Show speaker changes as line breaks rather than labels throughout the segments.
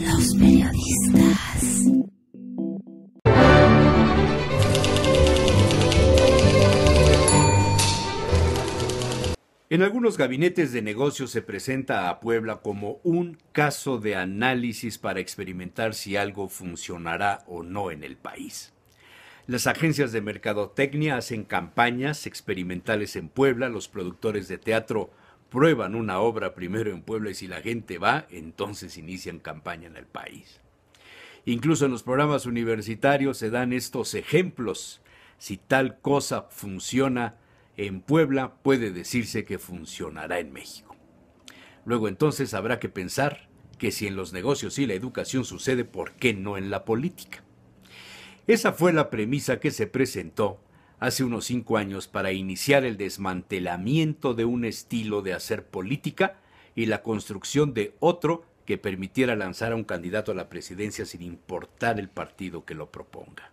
Los periodistas. En algunos gabinetes de negocios se presenta a Puebla como un caso de análisis para experimentar si algo funcionará o no en el país. Las agencias de mercadotecnia hacen campañas experimentales en Puebla, los productores de teatro prueban una obra primero en Puebla y si la gente va, entonces inician campaña en el país. Incluso en los programas universitarios se dan estos ejemplos. Si tal cosa funciona en Puebla, puede decirse que funcionará en México. Luego entonces habrá que pensar que si en los negocios y la educación sucede, ¿por qué no en la política? Esa fue la premisa que se presentó hace unos cinco años para iniciar el desmantelamiento de un estilo de hacer política y la construcción de otro que permitiera lanzar a un candidato a la presidencia sin importar el partido que lo proponga.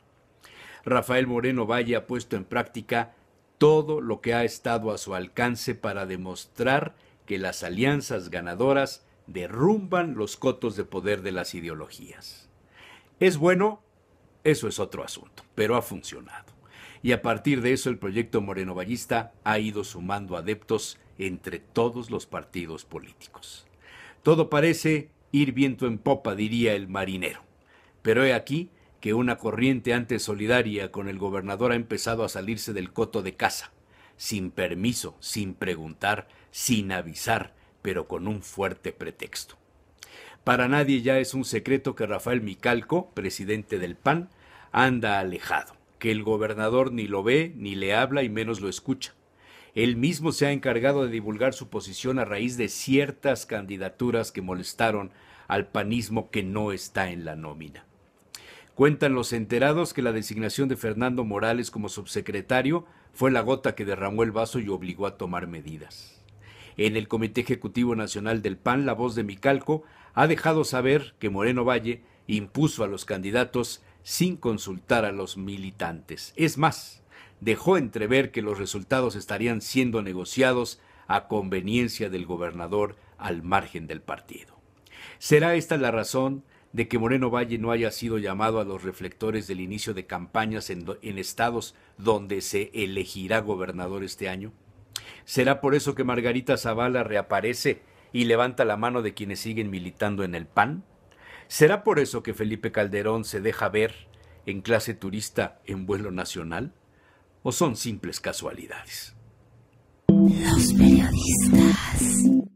Rafael Moreno Valle ha puesto en práctica todo lo que ha estado a su alcance para demostrar que las alianzas ganadoras derrumban los cotos de poder de las ideologías. ¿Es bueno? Eso es otro asunto, pero ha funcionado y a partir de eso el proyecto morenovallista ha ido sumando adeptos entre todos los partidos políticos. Todo parece ir viento en popa, diría el marinero. Pero he aquí que una corriente antes solidaria con el gobernador ha empezado a salirse del coto de casa, sin permiso, sin preguntar, sin avisar, pero con un fuerte pretexto. Para nadie ya es un secreto que Rafael Micalco, presidente del PAN, anda alejado que el gobernador ni lo ve, ni le habla y menos lo escucha. Él mismo se ha encargado de divulgar su posición a raíz de ciertas candidaturas que molestaron al panismo que no está en la nómina. Cuentan los enterados que la designación de Fernando Morales como subsecretario fue la gota que derramó el vaso y obligó a tomar medidas. En el Comité Ejecutivo Nacional del PAN, la voz de Micalco ha dejado saber que Moreno Valle impuso a los candidatos sin consultar a los militantes. Es más, dejó entrever que los resultados estarían siendo negociados a conveniencia del gobernador al margen del partido. ¿Será esta la razón de que Moreno Valle no haya sido llamado a los reflectores del inicio de campañas en, estados donde se elegirá gobernador este año? ¿Será por eso que Margarita Zavala reaparece y levanta la mano de quienes siguen militando en el PAN? ¿Será por eso que Felipe Calderón se deja ver en clase turista en vuelo nacional? ¿O son simples casualidades? Los periodistas.